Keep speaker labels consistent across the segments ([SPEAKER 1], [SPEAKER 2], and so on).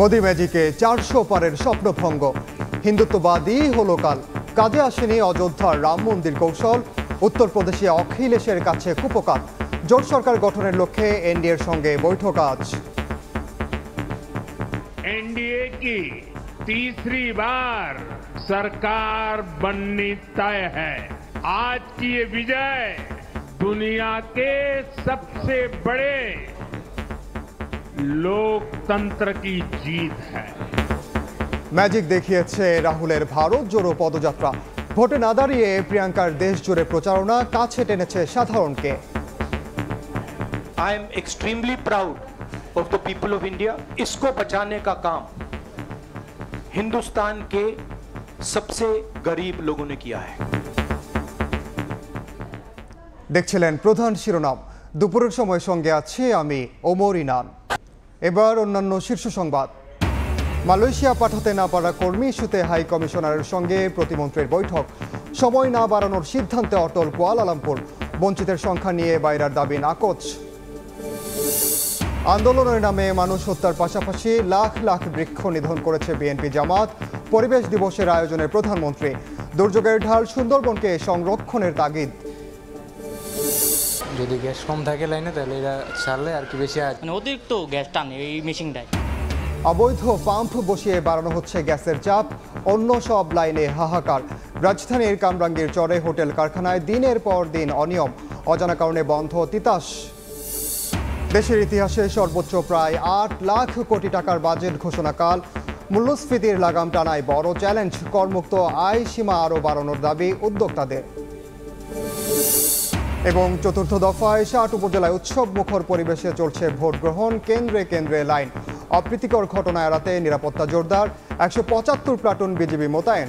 [SPEAKER 1] মোদি ম্যাজিকে চারশো পারের স্বপ্নভঙ্গ হিন্দুত্ববাদী হলো কাল কাজে আসেনি অযোধ্যার রাম মন্দির কৌশল উত্তরপ্রদেশে অখিলেশের কাছে কুপকাত জোট সরকার গঠনের লক্ষ্যে এনডিএর সঙ্গে বৈঠক আজ
[SPEAKER 2] এনডিএ কি तीसरी বার সরকার বননি তয় है কি বিজয় ये সবসে বড়ে लोकतंत्र की जीत है
[SPEAKER 1] मैजिक देखियेছে রাহুলের ভারত জরো পদযাত্রা ভোটে না দাঁড়িয়ে प्रियंकाর দেশ জুরে প্রচারা কাছ হেটেনেছে সাধারণকে
[SPEAKER 3] I am extremely proud of the people of India इसको बचाने का काम हिंदुस्तान के सबसे गरीब लोगों ने किया है
[SPEAKER 1] देखছিলেন প্রধান শিরোনাম দুপুর সময় সঙ্গে আছে আমি ওমরিনাম এবার অন্যান্য শীর্ষ সংবাদ মালয়েশিয়া পাঠাতে না পারা কর্মী ইস্যুতে হাই কমিশনারের সঙ্গে প্রতিমন্ত্রীর বৈঠক সময় না বাড়ানোর সিদ্ধান্তে অটল কুয়ালালামপুর বঞ্চিতের সংখ্যা নিয়ে বাইরার দাবি নাকচ আন্দোলনের নামে মানুষ হত্যার পাশাপাশি লাখ লাখ বৃক্ষ নিধন করেছে বিএনপি জামাত পরিবেশ দিবসের আয়োজনে প্রধানমন্ত্রী দুর্যোগের ঢাল সুন্দরবনকে সংরক্ষণের তাগিদ
[SPEAKER 4] যদি গ্যাস কম থাকে লাইনে তাহলে এরা ছাড়লে আর কি বেশি আর মানে অতিরিক্ত গ্যাস টানে এই মেশিনটায়
[SPEAKER 1] অবৈধ পাম্প বসিয়ে বাড়ানো হচ্ছে গ্যাসের চাপ অন্য সব লাইনে হাহাকার রাজধানীর কামরাঙ্গীর চরে হোটেল কারখানায় দিনের পর দিন অনিয়ম অজানা কারণে বন্ধ তিতাস দেশের ইতিহাসে সর্বোচ্চ প্রায় আট লাখ কোটি টাকার বাজেট ঘোষণাকাল মূল্যস্ফীতির লাগাম টানায় বড় চ্যালেঞ্জ করমুক্ত আয় সীমা আরও বাড়ানোর দাবি উদ্যোক্তাদের এবং চতুর্থ দফায় ষাট উপজেলায় উৎসব মুখর পরিবেশে চলছে ভোট গ্রহণ কেন্দ্রে কেন্দ্রে লাইন অপ্রীতিকর ঘটনা এড়াতে নিরাপত্তা জোরদার একশো পঁচাত্তর প্লাটুন বিজিবি মোতায়েন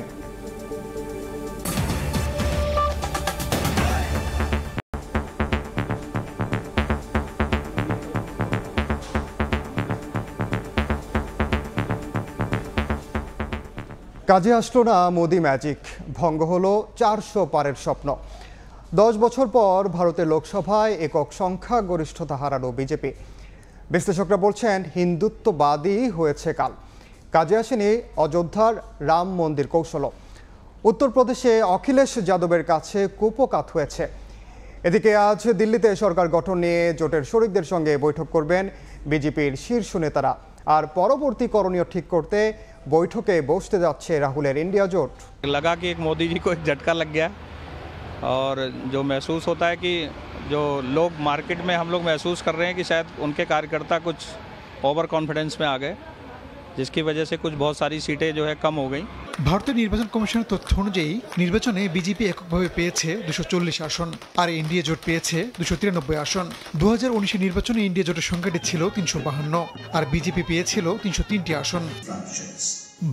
[SPEAKER 1] কাজে আসলো না মোদি ম্যাজিক ভঙ্গ হলো চারশো পারের স্বপ্ন দশ বছর পর ভারতের লোকসভায় একক সংখ্যা গরিষ্ঠতা হারালো বিজেপি বিশ্লেষকরা বলছেন হিন্দুত্ববাদী হয়েছে কাল কাজে আসেনি অযোধ্যার রাম মন্দির কৌশল উত্তরপ্রদেশে অখিলেশ যাদবের কাছে কুপকাত হয়েছে এদিকে আজ দিল্লিতে সরকার গঠন নিয়ে জোটের শরিকদের সঙ্গে বৈঠক করবেন বিজেপির শীর্ষ নেতারা আর পরবর্তী করণীয় ঠিক করতে বৈঠকে বসতে যাচ্ছে রাহুলের ইন্ডিয়া জোট
[SPEAKER 2] লাগা
[SPEAKER 3] কি মোদীজি কো ঝটকা লাগ और जो महसूस होता है कि जो लोग मार्केट में हम लोग महसूस कर रहे हैं कि शायद उनके कार्यकर्ता कुछ ओवर कॉन्फिडेंस में आ गए जिसकी वजह से कुछ बहुत सारी सीटें जो है कम हो गई
[SPEAKER 5] ভারতের নির্বাচন কমিশনের তথ্য অনুযায়ী নির্বাচনে বিজেপি এককভাবে পেয়েছে দুশো চল্লিশ আসন আর এনডিএ জোট পেয়েছে দুশো তিরানব্বই আসন দু হাজার উনিশের নির্বাচনে এনডিএ জোটের সংখ্যাটি ছিল তিনশো বাহান্ন আর বিজেপি পেয়েছিল তিনশো তিনটি আসন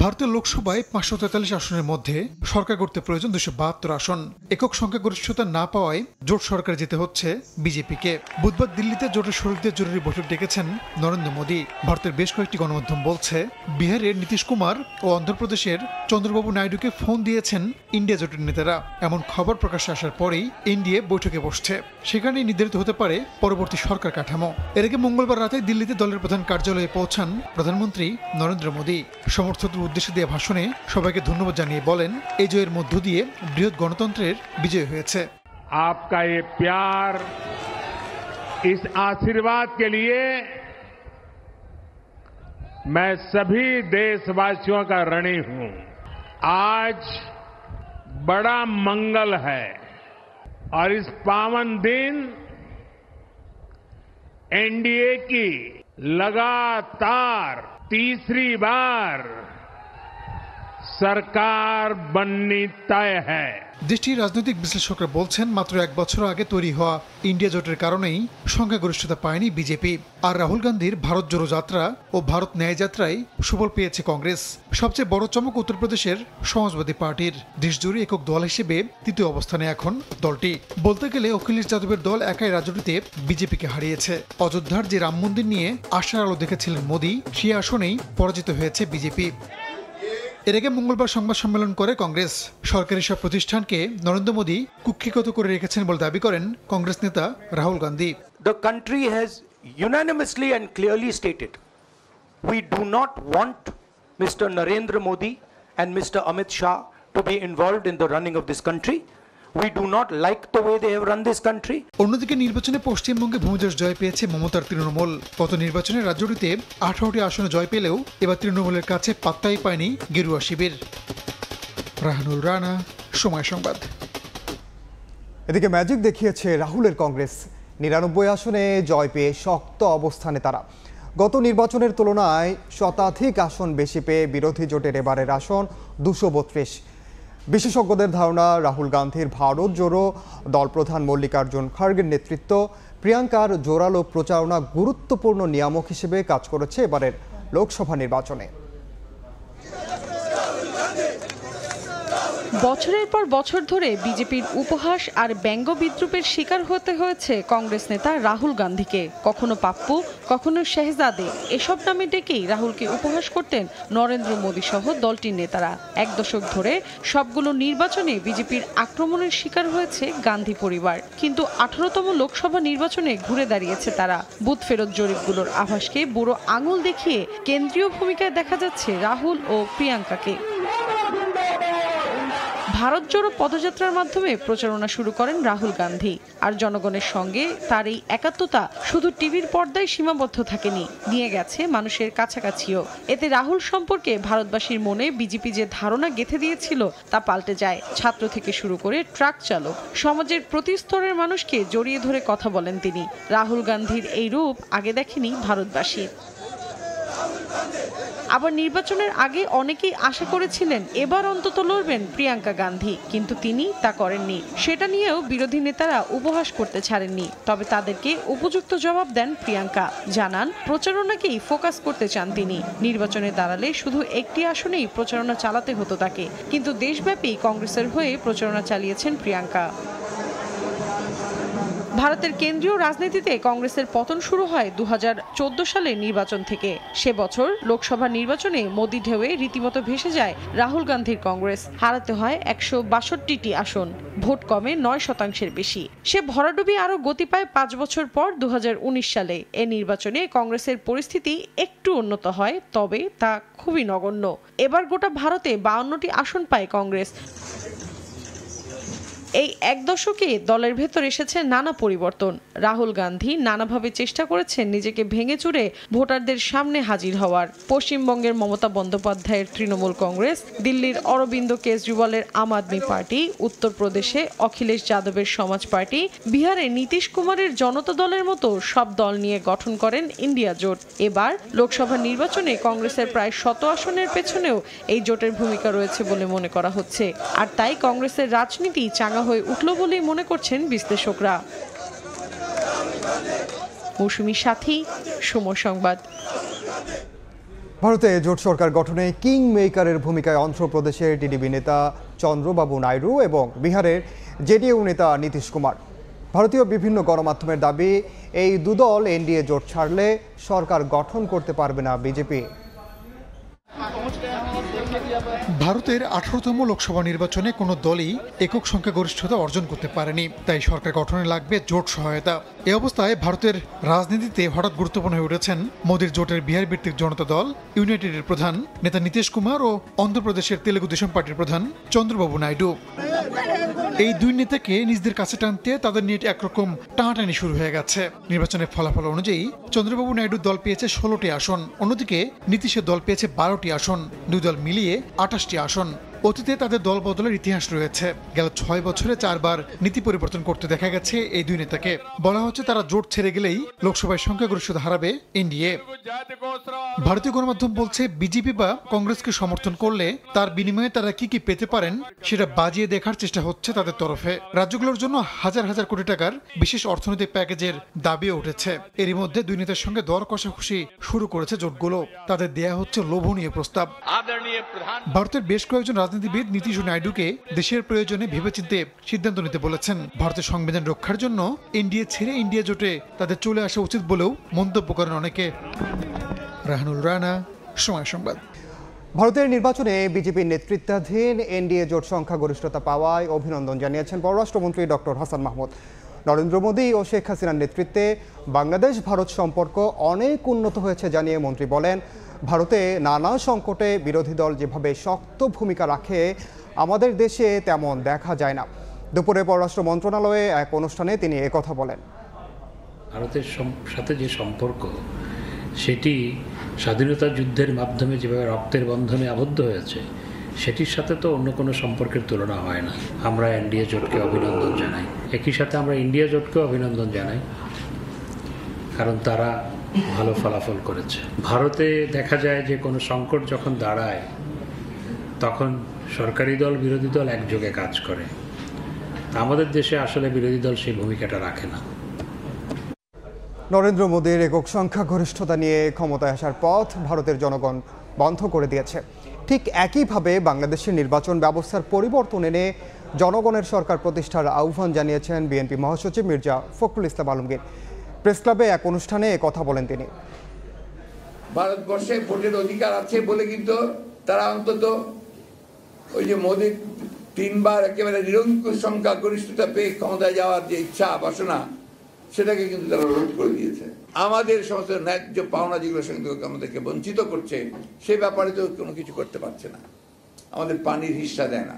[SPEAKER 5] ভারতের লোকসভায় পাঁচশো তেতাল্লিশ আসনের মধ্যে সরকার করতে প্রয়োজন দুশো বাহাত্তর আসন একক সংখ্যাগরিষ্ঠতা না পাওয়ায় জোট সরকার যেতে হচ্ছে বিজেপিকে বুধবার দিল্লিতে জোটের শরীরদের জরুরি বৈঠক ডেকেছেন নরেন্দ্র মোদী ভারতের বেশ কয়েকটি গণমাধ্যম বলছে বিহারের নীতিশ কুমার ও অন্ধ্রপ্রদেশের চন্দ্রবাবু নাইডুকে ফোন দিয়েছেন ইন্ডিয়া জোটের নেতারা এমন খবর প্রকাশে আসার পরেই এনডিএ বৈঠকে বসছে সেখানেই নির্ধারিত হতে পারে পরবর্তী সরকার কাঠামো এর আগে মঙ্গলবার রাতে দিল্লিতে দলের প্রধান কার্যালয়ে পৌঁছান প্রধানমন্ত্রী নরেন্দ্র মোদী সমর্থক রাষ্ট্র উদ্দেশ্যে দেওয়া ভাষণে সবাইকে ধন্যবাদ জানিয়ে বলেন এই জয়ের মধ্য দিয়ে বৃহৎ গণতন্ত্রের বিজয় হয়েছে আপকা এ প্যার আশীর্বাদ কে লিয়ে
[SPEAKER 2] मैं सभी देशवासियों का ऋणी हूं आज बड़ा मंगल है और इस पावन दिन एनडीए की लगातार
[SPEAKER 5] तीसरी बार সরকার বন্নি তয় হ্যায় দেশটির রাজনৈতিক বিশ্লেষকরা বলছেন মাত্র এক বছর আগে তৈরি হওয়া ইন্ডিয়া জোটের কারণেই সংখ্যাগরিষ্ঠতা পায়নি বিজেপি আর রাহুল গান্ধীর ভারত জোড়ো যাত্রা ও ভারত ন্যায় যাত্রায় সুবল পেয়েছে কংগ্রেস সবচেয়ে বড় চমক উত্তরপ্রদেশের সমাজবাদী পার্টির দেশজুড়ে একক দল হিসেবে তৃতীয় অবস্থানে এখন দলটি বলতে গেলে অখিলেশ যাদবের দল একাই রাজনীতিতে বিজেপিকে হারিয়েছে অযোধ্যার যে রাম মন্দির নিয়ে আশার আলো দেখেছিলেন মোদী সেই আসনেই পরাজিত হয়েছে বিজেপি এর আগে মঙ্গলবার সংবাদ সম্মেলন করে কংগ্রেস সরকারি সব প্রতিষ্ঠানকে নরেন্দ্র মোদী কুক্ষিগত করে রেখেছেন বলে দাবি করেন কংগ্রেস নেতা Rahul Gandhi the country has unanimously and clearly stated we
[SPEAKER 3] do not want mister Narendra Modi and mister Amit Shah to be involve in the running of this country we do not like the way they have run this country
[SPEAKER 5] অন্যদিকে নির্বাচনে পশ্চিমবঙ্গে ভূমিদস জয় পেয়েছে মমতার তৃণমূল গত নির্বাচনে রাজ্যটিতে আঠারোটি আসনে জয় পেলেও এবার তৃণমূলের কাছে পাত্তাই পায়নি গেরুয়া শিবির রাহানুল রানা
[SPEAKER 1] সময় সংবাদ এদিকে ম্যাজিক দেখিয়েছে রাহুলের কংগ্রেস নিরানব্বই আসনে জয় পেয়ে শক্ত অবস্থানে তারা গত নির্বাচনের তুলনায় শতাধিক আসন বেশি পেয়ে বিরোধী জোটের এবারের আসন দুশো বত্রিশ বিশেষজ্ঞদের ধারণা রাহুল গান্ধীর ভারত জোড়ো দলপ্রধান মল্লিকার্জুন খার্গের নেতৃত্ব প্রিয়াঙ্কার জোরালো প্রচারণা গুরুত্বপূর্ণ নিয়ামক হিসেবে কাজ করেছে এবারের
[SPEAKER 6] লোকসভা নির্বাচনে বছরের পর বছর ধরে বিজেপির উপহাস আর ব্যঙ্গ বিদ্রুপের শিকার হতে হয়েছে কংগ্রেস নেতা রাহুল গান্ধীকে কখনো পাপ্পু কখনো শেহজাদে এসব নামে ডেকেই রাহুলকে উপহাস করতেন নরেন্দ্র মোদী সহ দলটির নেতারা এক দশক ধরে সবগুলো নির্বাচনে বিজেপির আক্রমণের শিকার হয়েছে গান্ধী পরিবার কিন্তু আঠারোতম লোকসভা নির্বাচনে ঘুরে দাঁড়িয়েছে তারা বুথ ফেরত জরিপগুলোর আভাসকে বুড়ো আঙুল দেখিয়ে কেন্দ্রীয় ভূমিকায় দেখা যাচ্ছে রাহুল ও প্রিয়াঙ্কাকে ভারত জোড়ো পদযাত্রার মাধ্যমে প্রচারণা শুরু করেন রাহুল গান্ধী আর জনগণের সঙ্গে তার এই একাত্মতা শুধু টিভির পর্দায় সীমাবদ্ধ থাকেনি নিয়ে গেছে মানুষের কাছাকাছিও এতে রাহুল সম্পর্কে ভারতবাসীর মনে বিজেপি যে ধারণা গেথে দিয়েছিল তা পাল্টে যায় ছাত্র থেকে শুরু করে ট্রাক চালক সমাজের প্রতি স্তরের মানুষকে জড়িয়ে ধরে কথা বলেন তিনি রাহুল গান্ধীর এই রূপ আগে দেখেনি ভারতবাসীর আবার নির্বাচনের আগে অনেকেই আশা করেছিলেন এবার অন্তত লড়বেন প্রিয়াঙ্কা গান্ধী কিন্তু তিনি তা করেননি সেটা নিয়েও বিরোধী নেতারা উপহাস করতে ছাড়েননি তবে তাদেরকে উপযুক্ত জবাব দেন প্রিয়াঙ্কা জানান প্রচারণাকেই ফোকাস করতে চান তিনি নির্বাচনে দাঁড়ালে শুধু একটি আসনেই প্রচারণা চালাতে হতো তাকে কিন্তু দেশব্যাপী কংগ্রেসের হয়ে প্রচারণা চালিয়েছেন প্রিয়াঙ্কা ভারতের কেন্দ্রীয় রাজনীতিতে কংগ্রেসের পতন শুরু হয় দু সালের নির্বাচন থেকে সে বছর লোকসভা নির্বাচনে মোদি ঢেউয়ে রীতিমতো ভেসে যায় রাহুল গান্ধীর কংগ্রেস হারাতে হয় একশো বাষট্টিটি আসন ভোট কমে নয় শতাংশের বেশি সে ভরাডুবি আরও গতি পায় পাঁচ বছর পর দু সালে এ নির্বাচনে কংগ্রেসের পরিস্থিতি একটু উন্নত হয় তবে তা খুবই নগণ্য এবার গোটা ভারতে বাউন্নটি আসন পায় কংগ্রেস এই এক দশকে দলের ভেতর এসেছে নানা পরিবর্তন রাহুল গান্ধী নানাভাবে চেষ্টা করেছেন নিজেকে ভেঙে চুরে ভোটারদের সামনে হাজির হওয়ার পশ্চিমবঙ্গের মমতা বন্দ্যোপাধ্যায়ের তৃণমূল কংগ্রেস দিল্লির অরবিন্দ কেজরিওয়ালের আম আদমি পার্টি উত্তরপ্রদেশে অখিলেশ যাদবের সমাজ পার্টি বিহারে নীতিশ কুমারের জনতা দলের মতো সব দল নিয়ে গঠন করেন ইন্ডিয়া জোট এবার লোকসভা নির্বাচনে কংগ্রেসের প্রায় শত আসনের পেছনেও এই জোটের ভূমিকা রয়েছে বলে মনে করা হচ্ছে আর তাই কংগ্রেসের রাজনীতি চাঙা ভাঙা হয়ে উঠল বলেই মনে করছেন বিশ্লেষকরা মৌসুমী সাথী সময় সংবাদ
[SPEAKER 1] ভারতে জোট সরকার গঠনে কিং মেকারের ভূমিকায় অন্ধ্রপ্রদেশের টিডিপি নেতা চন্দ্রবাবু নাইডু এবং বিহারের জেডিইউ নেতা নীতিশ কুমার ভারতীয় বিভিন্ন গণমাধ্যমের দাবি এই দুদল এনডিএ জোট ছাড়লে সরকার গঠন করতে পারবে না বিজেপি
[SPEAKER 5] ভারতের আঠারোতম লোকসভা নির্বাচনে কোনো দলই একক সংখ্যা গরিষ্ঠতা অর্জন করতে পারেনি তাই সরকার গঠনে লাগবে জোট সহায়তা এ অবস্থায় ভারতের রাজনীতিতে হঠাৎ গুরুত্বপূর্ণ হয়ে উঠেছেন মোদীর জোটের বিহার ভিত্তিক জনতা দল ইউনাইটেডের প্রধান নেতা নীতিশ কুমার ও অন্ধ্রপ্রদেশের তেলেগু দেশম পার্টির প্রধান চন্দ্রবাবু নাইডু এই দুই নেতাকে নিজেদের কাছে টানতে তাদের নিয়ে একরকম টানাটানি শুরু হয়ে গেছে নির্বাচনের ফলাফল অনুযায়ী চন্দ্রবাবু নাইডুর দল পেয়েছে ষোলোটি আসন অন্যদিকে নীতিশের দল পেয়েছে বারোটি আসন দুই দল মিলিয়ে দাঁড়িয়ে আঠাশটি আসন অতীতে তাদের দল বদলের ইতিহাস রয়েছে গেল ছয় বছরে চারবার নীতি পরিবর্তন করতে দেখা গেছে এই দুই নেতাকে বলা হচ্ছে তারা জোট ছেড়ে গেলেই লোকসভায় সংখ্যাগরিষ্ঠতা হারাবে এনডিএ ভারতীয় গণমাধ্যম বলছে বিজেপি বা কংগ্রেসকে সমর্থন করলে তার বিনিময়ে তারা কি কি পেতে পারেন সেটা বাজিয়ে দেখার চেষ্টা হচ্ছে তাদের তরফে রাজ্যগুলোর জন্য হাজার হাজার কোটি টাকার বিশেষ অর্থনৈতিক প্যাকেজের দাবিও উঠেছে এরই মধ্যে দুই নেতার সঙ্গে দর কষাকষি শুরু করেছে জোটগুলো তাদের দেয়া হচ্ছে লোভনীয় প্রস্তাব ভারতের বেশ কয়েকজন রাজনীতিবিদ নীতিশ নাইডুকে দেশের প্রয়োজনে ভেবেচিন্তে সিদ্ধান্ত নিতে বলেছেন ভারতের সংবিধান রক্ষার জন্য এনডিএ ছেড়ে ইন্ডিয়া জোটে তাদের চলে আসা উচিত বলেও মন্তব্য করেন অনেকে রাহানুল রানা
[SPEAKER 1] সময় সংবাদ ভারতের নির্বাচনে বিজেপির নেতৃত্বাধীন এনডিএ জোট সংখ্যাগরিষ্ঠতা পাওয়ায় অভিনন্দন জানিয়েছেন পররাষ্ট্রমন্ত্রী ডক্টর হাসান মাহমুদ নরেন্দ্র মোদী ও শেখ হাসিনার নেতৃত্বে বাংলাদেশ ভারত সম্পর্ক অনেক উন্নত হয়েছে জানিয়ে মন্ত্রী বলেন ভারতে নানা সংকটে বিরোধী দল যেভাবে শক্ত ভূমিকা রাখে আমাদের দেশে তেমন দেখা যায় না দুপুরে পররাষ্ট্র মন্ত্রণালয়ে এক অনুষ্ঠানে তিনি একথা বলেন
[SPEAKER 3] ভারতের সাথে যে সম্পর্ক সেটি স্বাধীনতা যুদ্ধের মাধ্যমে যেভাবে রক্তের বন্ধনে আবদ্ধ হয়েছে সেটির সাথে তো অন্য কোনো সম্পর্কের তুলনা হয় না আমরা এনডিএ জোটকে অভিনন্দন জানাই একই সাথে আমরা ইন্ডিয়া জোটকে অভিনন্দন জানাই কারণ তারা ভালো ফলাফল করেছে ভারতে দেখা যায় যে কোনো সংকট যখন দাঁড়ায় তখন সরকারি দল বিরোধী দল একযোগে কাজ করে আমাদের দেশে আসলে বিরোধী দল সেই ভূমিকাটা রাখে না
[SPEAKER 1] নরেন্দ্র মোদীর একক সংখ্যা ঘনিষ্ঠতা নিয়ে ক্ষমতায় আসার পথ ভারতের জনগণ বন্ধ করে দিয়েছে ঠিক একইভাবে বাংলাদেশের নির্বাচন ব্যবস্থার পরিবর্তন এনে জনগণের সরকার প্রতিষ্ঠার আহ্বান জানিয়েছেন বিএনপি মহাসচিব মির্জা ফখরুল ইসলাম আলমগীর প্রেস ক্লাবে এক অনুষ্ঠানে কথা বলেন তিনি
[SPEAKER 2] ভারতবর্ষে ভোটের অধিকার আছে বলে কিন্তু তারা অন্তত ওই যে মোদীর তিনবার একেবারে নিরঙ্কুশ গরিষ্ঠতা পেয়ে ক্ষমতায় যাওয়ার যে ইচ্ছা বাসনা সেটাকে কিন্তু তারা রোধ করে দিয়েছে আমাদের সমস্ত ন্যায্য পাওনা যেগুলো সেগুলোকে আমাদেরকে বঞ্চিত করছে সে ব্যাপারে তো কোনো কিছু করতে পারছে না আমাদের পানির হিস্সা দেয় না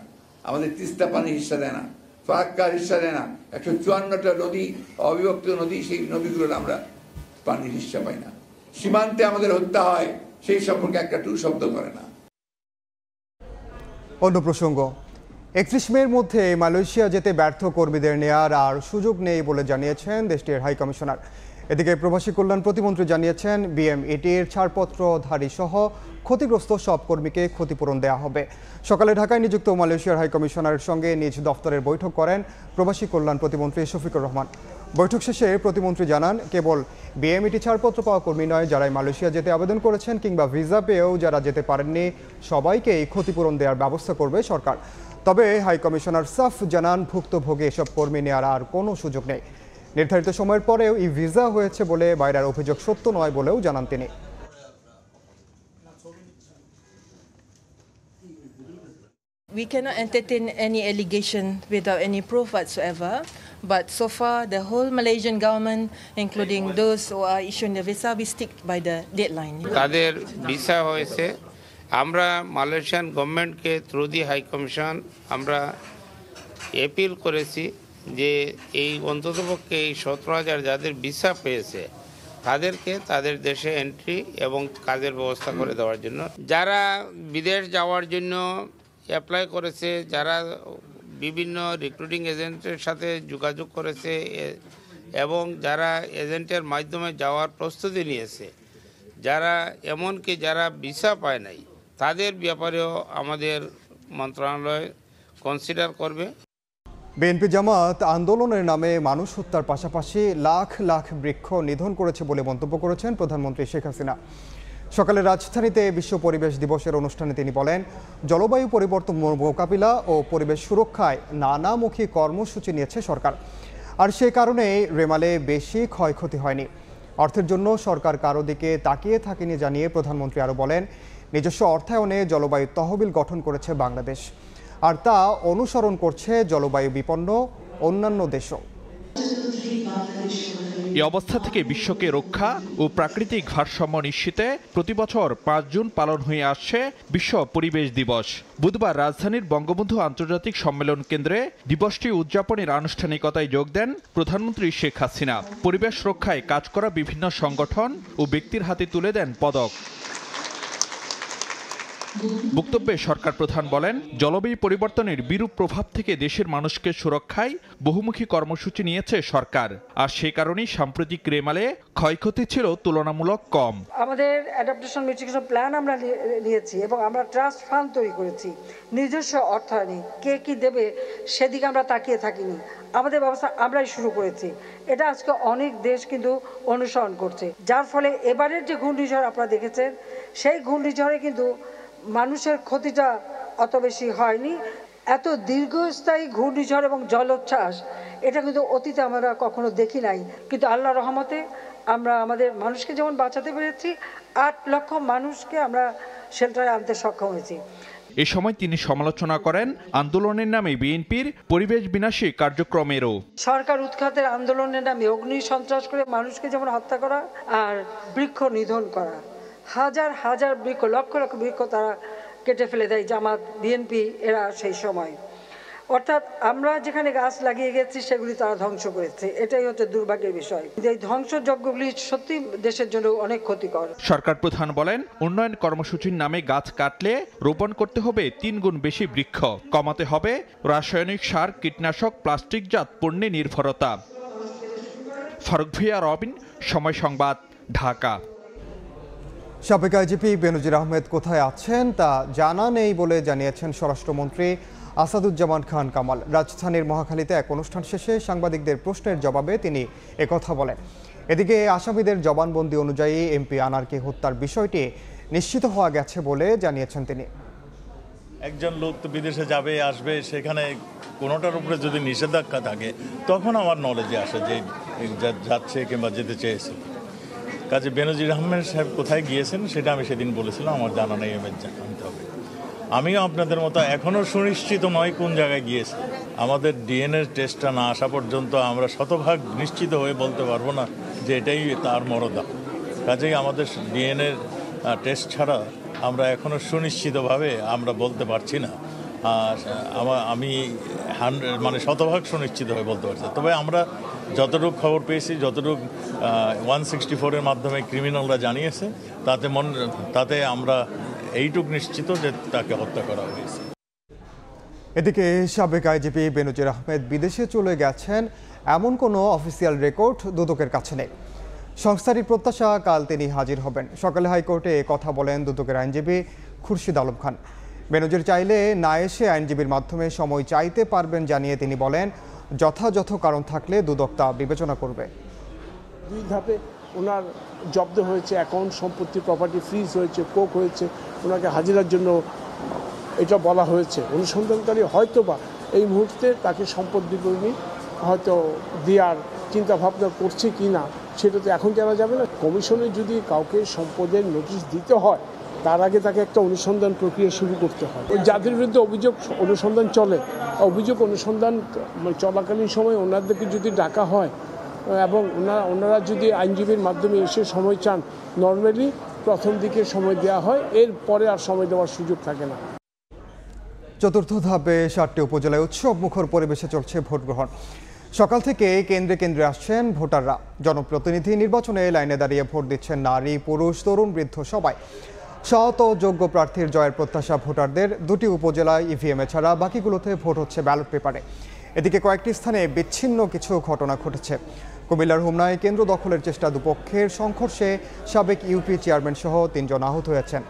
[SPEAKER 2] আমাদের তিস্তা পানির হিস্সা দেয় না ফাঁকার হিসাবে না একশো চুয়ান্নটা নদী অবিভক্ত নদী সেই নদীগুলোর আমরা পানির হিসা পাই না সীমান্তে আমাদের হত্যা হয় সেই সম্পর্কে একটা টু শব্দ করে না
[SPEAKER 1] অন্য প্রসঙ্গ একত্রিশ মের মধ্যে মালয়েশিয়া যেতে ব্যর্থ কর্মীদের নেয়ার আর সুযোগ নেই বলে জানিয়েছেন দেশটির হাই কমিশনার এদিকে প্রবাসী কল্যাণ প্রতিমন্ত্রী জানিয়েছেন বিএম এটি এর ছাড়পত্রধারী সহ ক্ষতিগ্রস্ত সব কর্মীকে ক্ষতিপূরণ দেওয়া হবে সকালে ঢাকায় নিযুক্ত মালয়েশিয়ার হাইকমিশনারের সঙ্গে নিজ দফতরের বৈঠক করেন প্রবাসী কল্যাণ প্রতিমন্ত্রী শফিকুর রহমান বৈঠক শেষে প্রতিমন্ত্রী জানান কেবল বিএমইটি ছাড়পত্র পাওয়া কর্মী নয় যারাই মালয়েশিয়া যেতে আবেদন করেছেন কিংবা ভিসা পেয়েও যারা যেতে পারেননি সবাইকে ক্ষতিপূরণ দেওয়ার ব্যবস্থা করবে সরকার তবে হাইকমিশনার সাফ জানান ভুক্তভোগী এসব কর্মী নেওয়ার আর কোনো সুযোগ নেই নির্ধারিত সময়ের পরেও ই ভিসা হয়েছে বলে বাইরের অভিযোগ সত্য নয় বলেও জানান তিনি
[SPEAKER 3] We cannot entertain any allegation without any proof whatsoever. But so far, the whole Malaysian government, including those who are issuing the visa, we stick by the deadline. তাদের ভিসা হয়েছে
[SPEAKER 4] আমরা মালয়েশিয়ান গভর্নমেন্টকে থ্রু দি হাই কমিশন আমরা appeal করেছি যে এই অন্ততপক্ষে এই সতেরো হাজার যাদের ভিসা পেয়েছে তাদেরকে তাদের দেশে এন্ট্রি এবং কাজের ব্যবস্থা করে দেওয়ার জন্য যারা বিদেশ যাওয়ার জন্য অ্যাপ্লাই করেছে যারা বিভিন্ন রিক্রুটিং এজেন্টের সাথে যোগাযোগ করেছে এবং যারা এজেন্টের মাধ্যমে যাওয়ার প্রস্তুতি নিয়েছে যারা এমনকি যারা ভিসা পায় নাই তাদের ব্যাপারেও আমাদের মন্ত্রণালয় কনসিডার করবে
[SPEAKER 1] বিএনপি জামাত আন্দোলনের নামে মানুষ হত্যার পাশাপাশি লাখ লাখ বৃক্ষ নিধন করেছে বলে মন্তব্য করেছেন প্রধানমন্ত্রী শেখ হাসিনা সকালে রাজধানীতে বিশ্ব পরিবেশ দিবসের অনুষ্ঠানে তিনি বলেন জলবায়ু পরিবর্তন মোকাবিলা ও পরিবেশ সুরক্ষায় নানামুখী কর্মসূচি নিয়েছে সরকার আর সে কারণে রেমালে বেশি ক্ষয়ক্ষতি হয়নি অর্থের জন্য সরকার কারো দিকে তাকিয়ে থাকেনি জানিয়ে প্রধানমন্ত্রী আরও বলেন নিজস্ব অর্থায়নে জলবায়ু তহবিল গঠন করেছে বাংলাদেশ আর তা অনুসরণ করছে জলবায়ু বিপন্ন অন্যান্য দেশও
[SPEAKER 2] এ অবস্থা থেকে বিশ্বকে রক্ষা ও প্রাকৃতিক ভারসাম্য নিশ্চিতে প্রতিবছর পাঁচ জুন পালন হয়ে আসছে বিশ্ব পরিবেশ দিবস বুধবার রাজধানীর বঙ্গবন্ধু আন্তর্জাতিক সম্মেলন কেন্দ্রে দিবসটি উদযাপনের আনুষ্ঠানিকতায় যোগ দেন প্রধানমন্ত্রী শেখ হাসিনা পরিবেশ রক্ষায় কাজ করা বিভিন্ন সংগঠন ও ব্যক্তির হাতে তুলে দেন পদক বক্তব্যে সরকার প্রধান বলেন জলবায়ু পরিবর্তনের বিরূপ প্রভাব থেকে দেশের মানুষকে সুরক্ষায় বহুমুখী কর্মসূচি নিয়েছে সরকার আর সে কারণেই সাম্প্রতিক রেমালে ক্ষয়ক্ষতি ছিল তুলনামূলক কম
[SPEAKER 7] আমাদের অ্যাডাপ্টেশন মিটিগেশন প্ল্যান আমরা নিয়েছি এবং আমরা ট্রাস্ট ফান্ড তৈরি করেছি নিজস্ব অর্থায়নে কে কি দেবে সেদিকে আমরা তাকিয়ে থাকিনি আমাদের ব্যবস্থা আমরাই শুরু করেছি এটা আজকে অনেক দেশ কিন্তু অনুসরণ করছে যার ফলে এবারের যে ঘূর্ণিঝড় আপনারা দেখেছেন সেই ঘূর্ণিঝড়ে কিন্তু মানুষের ক্ষতিটা অত বেশি হয়নি এত দীর্ঘস্থায়ী ঘূর্ণিঝড় এবং জলোচ্ছ্বাস এটা কিন্তু অতীতে আমরা কখনো দেখি নাই কিন্তু আল্লাহ রহমতে আমরা আমাদের মানুষকে যেমন বাঁচাতে পেরেছি আট লক্ষ মানুষকে আমরা শেল্টারে আনতে সক্ষম হয়েছি
[SPEAKER 2] এ সময় তিনি সমালোচনা করেন আন্দোলনের নামে বিএনপির পরিবেশ বিনাশী কার্যক্রমেরও
[SPEAKER 7] সরকার উৎখাতের আন্দোলনের নামে অগ্নি সন্ত্রাস করে মানুষকে যেমন হত্যা করা আর বৃক্ষ নিধন করা হাজার হাজার বৃক্ষ লক্ষ লক্ষ বৃক্ষ তারা কেটে ফেলে দেয় জামাত বিএনপি এরা সেই সময় অর্থাৎ আমরা যেখানে গাছ লাগিয়ে গেছি সেগুলি তারা ধ্বংস করেছে এটাই হচ্ছে দুর্ভাগ্যের বিষয় এই ধ্বংসযজ্ঞগুলি সত্যি দেশের জন্য অনেক ক্ষতিকর
[SPEAKER 2] সরকার প্রধান বলেন উন্নয়ন কর্মসূচির নামে গাছ কাটলে রোপণ করতে হবে তিন গুণ বেশি বৃক্ষ কমাতে হবে রাসায়নিক সার কীটনাশক প্লাস্টিকজাত পণ্যে নির্ভরতা ফারুক ভিয়া রবিন সময় সংবাদ ঢাকা
[SPEAKER 1] সাবেক আইজিপি বেনজির আহমেদ কোথায় আছেন তা জানা নেই বলে জানিয়েছেন স্বরাষ্ট্রমন্ত্রী আসাদুজ্জামান খান কামাল রাজধানীর মহাখালীতে এক অনুষ্ঠান শেষে সাংবাদিকদের প্রশ্নের জবাবে তিনি একথা বলেন এদিকে আসামিদের জবানবন্দি অনুযায়ী এমপি আনারকে হত্যার বিষয়টি নিশ্চিত হওয়া গেছে বলে জানিয়েছেন তিনি
[SPEAKER 3] একজন লোক তো বিদেশে যাবে আসবে সেখানে কোনোটার উপরে যদি নিষেধাজ্ঞা থাকে তখন আমার নলেজে আসে যে যাচ্ছে কিংবা যেতে চেয়েছে কাজে বেনজির আহমেদ সাহেব কোথায় গিয়েছেন সেটা আমি সেদিন বলেছিলাম আমার জানা নেই এবার জানতে হবে আমিও আপনাদের মতো এখনও সুনিশ্চিত নয় কোন জায়গায় গিয়েছে আমাদের ডিএনএ টেস্টটা না আসা পর্যন্ত আমরা শতভাগ নিশ্চিত হয়ে বলতে পারবো না যে এটাই তার মরদা কাজেই আমাদের ডিএনএ টেস্ট ছাড়া আমরা এখনও সুনিশ্চিতভাবে আমরা বলতে পারছি না আমি হান্ড্রেড মানে শতভাগ সুনিশ্চিত হয়ে বলতে পারছি তবে আমরা যতটুকু খবর পেয়েছি যতটুকু ওয়ান সিক্সটি ফোরের মাধ্যমে ক্রিমিনালরা জানিয়েছে তাতে মন তাতে আমরা এইটুক নিশ্চিত যে তাকে হত্যা করা হয়েছে
[SPEAKER 1] এদিকে সাবেক আইজিপি বেনজির আহমেদ বিদেশে চলে গেছেন এমন কোনো অফিসিয়াল রেকর্ড দুদকের কাছে নেই সংস্থাটির প্রত্যাশা কাল তিনি হাজির হবেন সকালে হাইকোর্টে কথা বলেন দুদকের আইনজীবী খুরশিদ আলম খান বেনজির চাইলে না এসে আইনজীবীর মাধ্যমে সময় চাইতে পারবেন জানিয়ে তিনি বলেন যথাযথ কারণ থাকলে দুদক তা বিবেচনা করবে
[SPEAKER 2] দুই ধাপে ওনার জব্দ হয়েছে অ্যাকাউন্ট সম্পত্তি প্রপার্টি ফ্রিজ হয়েছে কোক হয়েছে ওনাকে হাজিরার জন্য এটা বলা হয়েছে অনুসন্ধানকারী হয়তো বা এই মুহূর্তে তাকে সম্পদ বিবরণী হয়তো দেওয়ার চিন্তাভাবনা করছে কি না সেটা তো এখন জানা যাবে না কমিশনে যদি কাউকে সম্পদের নোটিশ দিতে হয় তার আগে তাকে একটা অনুসন্ধান প্রক্রিয়া শুরু করতে হয় যাদের বিরুদ্ধে অভিযোগ অনুসন্ধান চলে অভিযোগ অনুসন্ধান মানে চলাকালীন সময় ওনাদেরকে যদি ডাকা হয় এবং ওনারা ওনারা যদি আইনজীবীর মাধ্যমে এসে সময় চান নর্মালি প্রথম দিকে সময় দেওয়া হয় এরপরে আর সময় দেওয়ার সুযোগ থাকে না
[SPEAKER 1] চতুর্থ ধাপে সাতটি উপজেলায় উৎসব মুখর পরিবেশে চলছে ভোট গ্রহণ সকাল থেকে কেন্দ্রে কেন্দ্রে আসছেন ভোটাররা জনপ্রতিনিধি নির্বাচনে লাইনে দাঁড়িয়ে ভোট দিচ্ছেন নারী পুরুষ তরুণ বৃদ্ধ সবাই সৎ যোগ্য প্রার্থীর জয়ের প্রত্যাশা ভোটারদের দুটি উপজেলায় ইভিএমএ ছাড়া বাকিগুলোতে ভোট হচ্ছে ব্যালট পেপারে এদিকে কয়েকটি স্থানে বিচ্ছিন্ন কিছু ঘটনা ঘটেছে কুমিল্লার হুমনায় কেন্দ্র দখলের চেষ্টা দুপক্ষের সংঘর্ষে সাবেক ইউপি চেয়ারম্যান সহ তিনজন আহত হয়েছেন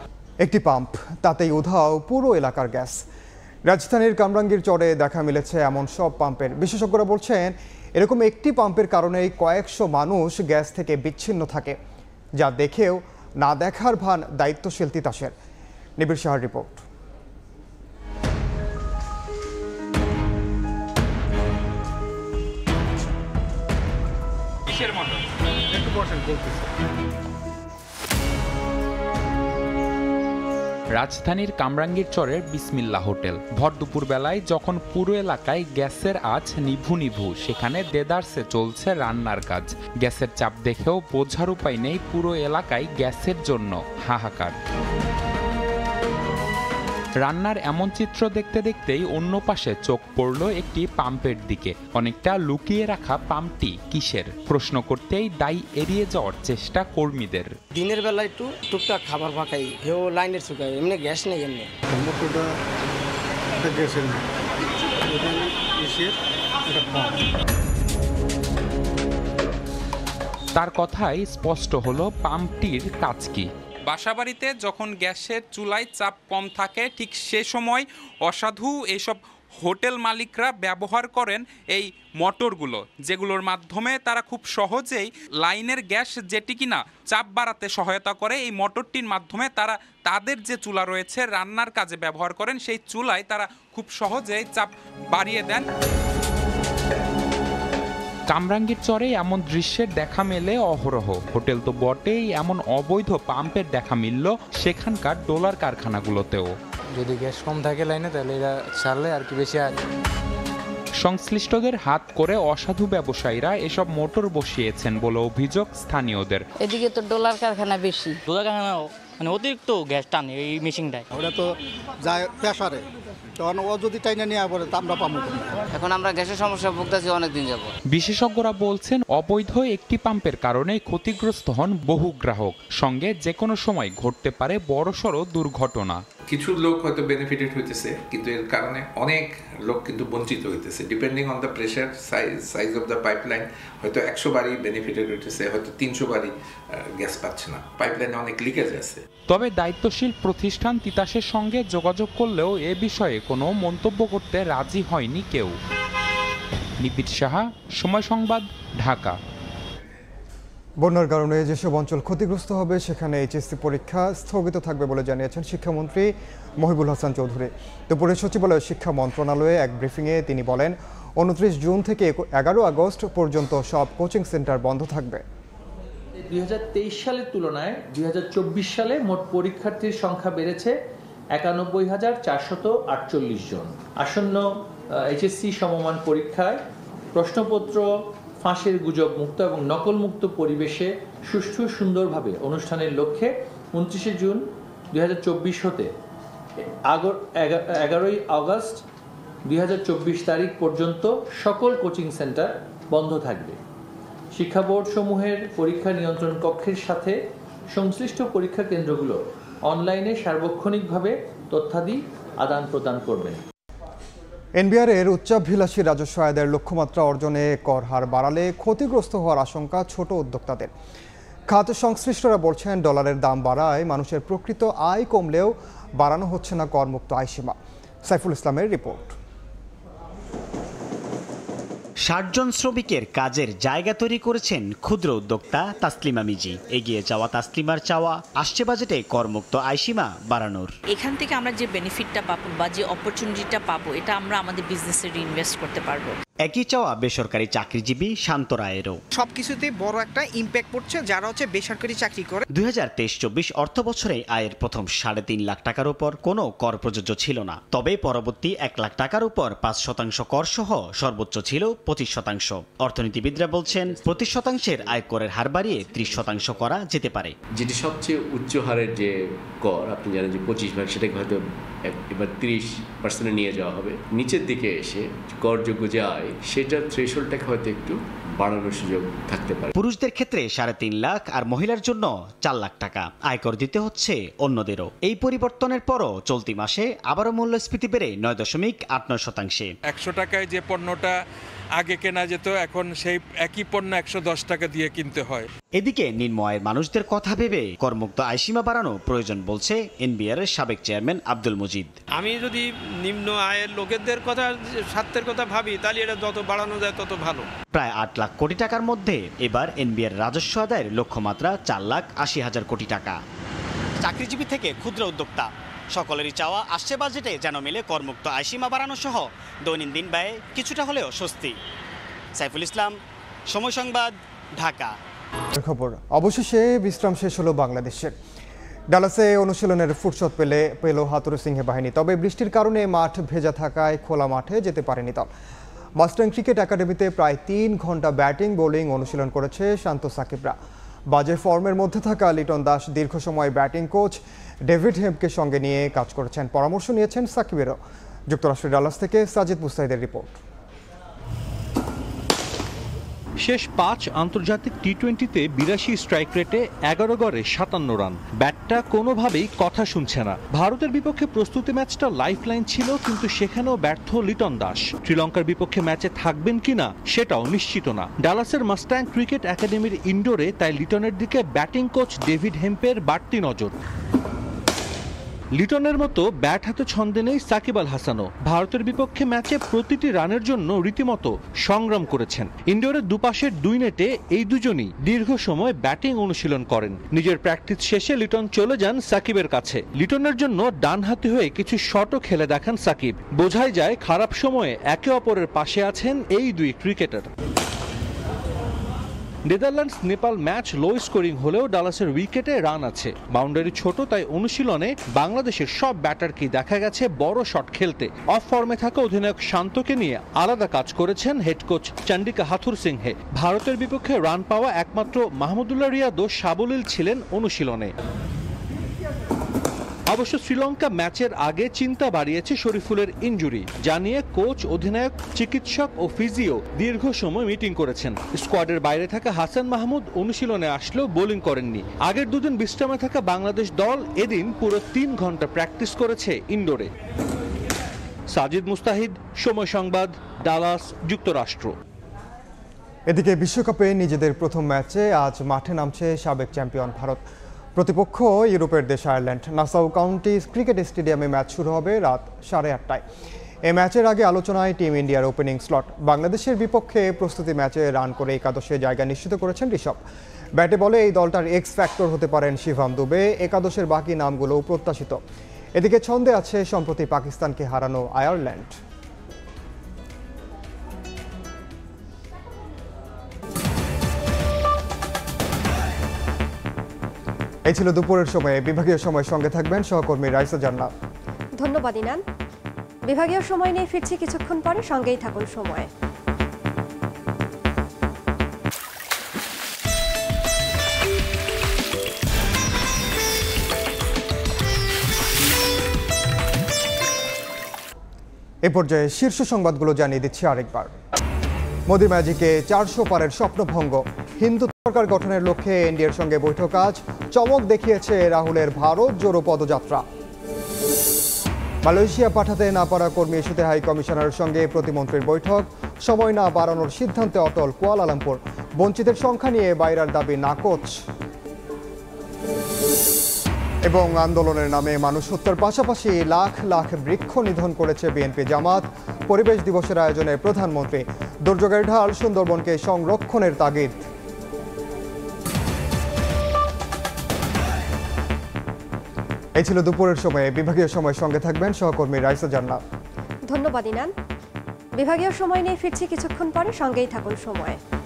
[SPEAKER 1] একটি পাম্প তাতেই উধাও পুরো এলাকার গ্যাস রাজধানীর কামরাঙ্গীর চরে দেখা মিলেছে এমন সব পাম্পের বিশেষজ্ঞরা বলছেন এরকম একটি পাম্পের কারণেই কয়েকশো মানুষ গ্যাস থেকে বিচ্ছিন্ন থাকে যা দেখেও না দেখার ভান দায়িত্বশীল তিতাসের নিবিড় শাহর রিপোর্ট
[SPEAKER 3] একটু বসেন
[SPEAKER 4] রাজধানীর কামরাঙ্গীর চরের বিসমিল্লা হোটেল ভর দুপুর বেলায় যখন পুরো এলাকায় গ্যাসের আজ নিভু নিভু সেখানে দেদারসে চলছে রান্নার কাজ গ্যাসের চাপ দেখেও বোঝার উপায় নেই পুরো এলাকায় গ্যাসের জন্য হাহাকার রান্নার এমন চিত্র দেখতে দেখতেই অন্য পাশে চোখ পড়ল একটি পাম্পের দিকে অনেকটা লুকিয়ে রাখা পাম্পটি কিসের প্রশ্ন করতেই দায়ী এড়িয়ে যাওয়ার চেষ্টা কর্মীদের
[SPEAKER 7] দিনের বেলা একটু টুকটাক খাবার ফাঁকাই হেও লাইনের চুকাই এমনি গ্যাস নেই এমনি
[SPEAKER 4] তার কথাই স্পষ্ট হলো পাম্পটির কাজ কি বাসাবাড়িতে যখন গ্যাসের চুলায় চাপ কম থাকে ঠিক সে সময় অসাধু এসব হোটেল মালিকরা ব্যবহার করেন এই মোটরগুলো যেগুলোর মাধ্যমে তারা খুব সহজেই লাইনের গ্যাস যেটি কিনা চাপ বাড়াতে সহায়তা করে এই মোটরটির মাধ্যমে তারা তাদের যে চুলা রয়েছে রান্নার কাজে ব্যবহার করেন সেই চুলায় তারা খুব সহজেই চাপ বাড়িয়ে দেন কামরাঙ্গীর চরে এমন দৃশ্যের দেখা মেলে অহরহ হোটেল তো বটেই এমন অবৈধ পাম্পের দেখা মিলল সেখানকার ডোলার কারখানাগুলোতেও যদি গ্যাস কম থাকে লাইনে তাহলে এরা ছাড়লে আর কি বেশি আর সংশ্লিষ্টদের হাত করে অসাধু ব্যবসায়ীরা এসব মোটর বসিয়েছেন বলে অভিযোগ স্থানীয়দের
[SPEAKER 7] এদিকে তো ডলার কারখানা বেশি ডলার কারখানা মানে অতিরিক্ত গ্যাস টানে এই মেশিনটায় ওটা তো যায় প্রেসারে নিয়ে এখন আমরা গ্যাসের
[SPEAKER 4] বিশেষজ্ঞরা বলছেন অবৈধ একটি পাম্পের কারণে ক্ষতিগ্রস্ত হন বহু গ্রাহক সঙ্গে যে কোনো সময় ঘটতে পারে বড়সড় দুর্ঘটনা
[SPEAKER 3] কিছু লোক হয়তো বেনিফিটেড হইতেছে কিন্তু এর কারণে অনেক লোক কিন্তু বঞ্চিত হইতেছে depending on the pressure size size of the pipeline হয়তো একশো বারই বেনিফিটেড হইতেছে
[SPEAKER 2] হয়তো তিনশো বারই গ্যাস পাচ্ছে না পাইপলাইনে অনেক লিকেজ আছে
[SPEAKER 4] তবে দায়িত্বশীল প্রতিষ্ঠান তিতাসের সঙ্গে যোগাযোগ করলেও এ বিষয়ে কোনো মন্তব্য করতে রাজি হয়নি কেউ নিবিড় সাহা সময় সংবাদ ঢাকা
[SPEAKER 1] বন্যার কারণে যেসব অঞ্চল ক্ষতিগ্রস্ত হবে সেখানে এইচএসসি পরীক্ষা স্থগিত থাকবে বলে জানিয়েছেন শিক্ষামন্ত্রী মহিবুল হাসান চৌধুরী দুপুরে সচিবালয় শিক্ষা মন্ত্রণালয়ে এক ব্রিফিংয়ে তিনি বলেন উনত্রিশ জুন থেকে এগারো আগস্ট পর্যন্ত সব কোচিং সেন্টার বন্ধ থাকবে
[SPEAKER 3] দুই সালের তুলনায় দুই সালে মোট পরীক্ষার্থীর সংখ্যা বেড়েছে একানব্বই হাজার চারশত আটচল্লিশ জন আসন্ন এইচএসসি সমমান পরীক্ষায় প্রশ্নপত্র ফাঁসির গুজব মুক্ত এবং নকল মুক্ত পরিবেশে সুষ্ঠু সুন্দরভাবে অনুষ্ঠানের লক্ষ্যে উনত্রিশে জুন দুই হতে আগর এগারোই আগস্ট দুই তারিখ পর্যন্ত সকল কোচিং সেন্টার বন্ধ থাকবে শিক্ষা বোর্ড সমূহের পরীক্ষা নিয়ন্ত্রণ কক্ষের সাথে সংশ্লিষ্ট পরীক্ষা কেন্দ্রগুলো অনলাইনে সার্বক্ষণিকভাবে তথ্যাদি আদান প্রদান করবেন
[SPEAKER 1] এনবিআর এর উচ্চাভিলাষী রাজস্ব আয়দের লক্ষ্যমাত্রা অর্জনে কর হার বাড়ালে ক্ষতিগ্রস্ত হওয়ার আশঙ্কা ছোট উদ্যোক্তাদের খাত সংশ্লিষ্টরা বলছেন ডলারের দাম বাড়ায় মানুষের প্রকৃত আয় কমলেও বাড়ানো হচ্ছে না করমুক্ত আয়সীমা সাইফুল ইসলামের রিপোর্ট
[SPEAKER 8] ষাটজন শ্রমিকের কাজের জায়গা তৈরি করেছেন ক্ষুদ্র উদ্যোক্তা তাসলিমা মিজি এগিয়ে যাওয়া তাসলিমার চাওয়া আসছে বাজেটে কর্মুক্ত আইসীমা বাড়ানোর
[SPEAKER 6] এখান থেকে আমরা যে বেনিফিটটা পাবো বা যে অপরচুনিটিটা পাবো এটা আমরা আমাদের বিজনেসে ইনভেস্ট করতে পারবো
[SPEAKER 8] একই চাওয়া বেসরকারি চাকরিজীবী শান্ত রায়েরও
[SPEAKER 6] সবকিছুতে বড় একটা ইম্প্যাক্ট পড়ছে যারা হচ্ছে বেসরকারি চাকরি করে
[SPEAKER 8] দুই হাজার তেইশ চব্বিশ অর্থ বছরে আয়ের প্রথম সাড়ে তিন লাখ টাকার উপর কোনো কর প্রযোজ্য ছিল না তবে পরবর্তী এক লাখ টাকার উপর পাঁচ শতাংশ কর সহ সর্বোচ্চ ছিল পঁচিশ শতাংশ অর্থনীতিবিদরা বলছেন পঁচিশ শতাংশের আয় করের হার বাড়িয়ে ত্রিশ শতাংশ করা যেতে পারে যেটি সবচেয়ে উচ্চ হারের যে কর আপনি জানেন যে পঁচিশ ভাগ সেটাকে হয়তো এবার তিরিশ পার্সেন্টে নিয়ে যাওয়া হবে নিচের দিকে এসে করযোগ্য যে আয় সেটার থ্রেশোল্ডটাকে হয়তো একটু বাড়ানোর সুযোগ থাকতে পারে পুরুষদের ক্ষেত্রে সাড়ে তিন লাখ আর মহিলার জন্য চার লাখ টাকা আয়কর দিতে হচ্ছে অন্যদেরও এই পরিবর্তনের পরও চলতি মাসে আবারও মূল্যস্ফীতি বেড়ে নয় দশমিক আট নয় শতাংশে
[SPEAKER 2] একশো টাকায় যে পণ্যটা আগে কেনা যেত এখন সেই একই পণ্য একশো দশ টাকা দিয়ে কিনতে হয়
[SPEAKER 8] এদিকে নিম্নয়ের মানুষদের কথা ভেবে কর্মুক্ত আয়সীমা বাড়ানো প্রয়োজন বলছে এনবিআর এর সাবেক চেয়ারম্যান আব্দুল মজিদ
[SPEAKER 2] আমি যদি নিম্ন আয়ের লোকেদের কথা স্বার্থের কথা
[SPEAKER 8] ভাবি তাহলে এটা যত বাড়ানো যায় তত ভালো প্রায় আট লাখ কোটি টাকার মধ্যে এবার এনবিআর রাজস্ব আদায়ের লক্ষ্যমাত্রা চার লাখ আশি হাজার কোটি টাকা চাকরিজীবী থেকে ক্ষুদ্র উদ্যোক্তা সকলেরই চাওয়া আসছে বাজেটে যেন মিলে করমুক্ত আয়সীমা বাড়ানো সহ দৈনন্দিন ব্যয়ে কিছুটা হলেও স্বস্তি সাইফুল ইসলাম সময় সংবাদ ঢাকা
[SPEAKER 1] খবর অবশেষে বিশ্রাম শেষ হলো বাংলাদেশের ডালাসে অনুশীলনের ফুরসত পেলে পেল হাতুরু সিংহে বাহিনী তবে বৃষ্টির কারণে মাঠ ভেজা থাকায় খোলা মাঠে যেতে পারেনি দল মাস্টার্ন ক্রিকেট একাডেমিতে প্রায় তিন ঘন্টা ব্যাটিং বোলিং অনুশীলন করেছে শান্ত সাকিবরা বাজে ফর্মের মধ্যে থাকা লিটন দাস দীর্ঘ সময় ব্যাটিং কোচ ডেভিড হেমকে সঙ্গে নিয়ে কাজ করেছেন পরামর্শ নিয়েছেন সাকিবেরও যুক্তরাষ্ট্রের ডালাস থেকে সাজিদ মুস্তাহিদের রিপোর্ট
[SPEAKER 3] শেষ পাঁচ আন্তর্জাতিক টি টোয়েন্টিতে বিরাশি স্ট্রাইক রেটে এগারো গড়ে সাতান্ন রান ব্যাটটা কোনোভাবেই কথা শুনছে না ভারতের বিপক্ষে প্রস্তুতি ম্যাচটা লাইফ লাইন ছিল কিন্তু সেখানেও ব্যর্থ লিটন দাস শ্রীলঙ্কার বিপক্ষে ম্যাচে থাকবেন কিনা সেটাও নিশ্চিত না ডালাসের মাস্ট্যাং ক্রিকেট একাডেমির ইন্ডোরে তাই লিটনের দিকে ব্যাটিং কোচ ডেভিড হেম্পের বাড়তি নজর লিটনের মতো ব্যাট হাতে ছন্দে নেই সাকিব আল হাসানও ভারতের বিপক্ষে ম্যাচে প্রতিটি রানের জন্য রীতিমতো সংগ্রাম করেছেন ইন্ডোরের দুপাশের দুই নেটে এই দুজনই দীর্ঘ সময় ব্যাটিং অনুশীলন করেন নিজের প্র্যাকটিস শেষে লিটন চলে যান সাকিবের কাছে লিটনের জন্য ডানহাতি হয়ে কিছু শটও খেলে দেখান সাকিব বোঝাই যায় খারাপ সময়ে একে অপরের পাশে আছেন এই দুই cricketer Netherlands Nepal match low scoring হলেও ডালাসের উইকেটে রান আছে বাউন্ডারি ছোট তাই অনুশীলনে বাংলাদেশের সব ব্যাটারকেই দেখা গেছে বড় শট খেলতে অফ ফর্মে থাকা অধিনায়ক শান্তকে নিয়ে আলাদা কাজ করেছেন head coach Chandika Hathurusinghe ভারতের বিপক্ষে রান পাওয়া একমাত্র মাহমুদুল্লাহ রিয়াদও সাবলীল ছিলেন অনুশীলনে অবশ্য শ্রীলঙ্কা ম্যাচের আগে চিন্তা বাড়িয়েছে শরীফুলের ইঞ্জুরি জানিয়ে কোচ অধিনায়ক চিকিৎসক ও ফিজিও দীর্ঘ সময় মিটিং করেছেন স্কোয়াডের বাইরে থাকা হাসান মাহমুদ অনুশীলনে আসলেও বোলিং করেননি আগের দুদিন বিশ্রামে থাকা বাংলাদেশ দল এদিন পুরো তিন ঘন্টা প্র্যাকটিস করেছে ইন্ডোরে সাজিদ মুস্তাহিদ সময় সংবাদ ডালাস যুক্তরাষ্ট্র
[SPEAKER 1] এদিকে বিশ্বকাপে নিজেদের প্রথম ম্যাচে আজ মাঠে নামছে সাবেক চ্যাম্পিয়ন ভারত প্রতিপক্ষ ইউরোপের দেশ আয়ারল্যান্ড নাসাউ কাউন্টি ক্রিকেট স্টেডিয়ামে ম্যাচ শুরু হবে রাত সাড়ে আটটায় এ ম্যাচের আগে আলোচনায় টিম ইন্ডিয়ার ওপেনিং স্লট বাংলাদেশের বিপক্ষে প্রস্তুতি ম্যাচে রান করে একাদশে জায়গা নিশ্চিত করেছেন ঋষভ ব্যাটে বলে এই দলটার এক্স ফ্যাক্টর হতে পারেন শিভাম দুবে একাদশের বাকি নামগুলোও প্রত্যাশিত এদিকে ছন্দে আছে সম্প্রতি পাকিস্তানকে হারানো আয়ারল্যান্ড এই ছিল দুপুরের সময়ে বিভাগীয় সময় সঙ্গে থাকবেন সহকর্মী রাইসা জান্না
[SPEAKER 3] ধন্যবাদ ইনান বিভাগীয় সময় নিয়ে ফিরছি কিছুক্ষণ পরে সঙ্গেই থাকুন
[SPEAKER 7] সময়ে
[SPEAKER 1] এ পর্যায়ে শীর্ষ সংবাদগুলো জানিয়ে দিচ্ছি আরেকবার মোদী ম্যাজিকে চারশো পারের স্বপ্নভঙ্গ হিন্দু সরকার গঠনের লক্ষ্যে এনডিএর সঙ্গে বৈঠক আজ চমক দেখিয়েছে রাহুলের ভারত জোড়ো পদযাত্রা মালয়েশিয়া পাঠাতে না পারা কর্মী ইস্যুতে হাই কমিশনারের সঙ্গে প্রতিমন্ত্রীর বৈঠক সময় না বাড়ানোর সিদ্ধান্তে অটল কুয়ালালামপুর বঞ্চিতের সংখ্যা নিয়ে বাইরার দাবি নাকচ এবং আন্দোলনের নামে মানুষ হত্যার পাশাপাশি লাখ লাখ বৃক্ষ নিধন করেছে বিএনপি জামাত পরিবেশ দিবসের আয়োজনে প্রধানমন্ত্রী দুর্যোগের ঢাল সুন্দরবনকে সংরক্ষণের তাগিদ এই ছিল দুপুরের সময়ে বিভাগীয় সময় সঙ্গে থাকবেন সহকর্মী রাইসা জান্না
[SPEAKER 3] ধন্যবাদ ইনান বিভাগীয় সময় নিয়ে ফিরছি কিছুক্ষণ পরে সঙ্গেই থাকুন সময়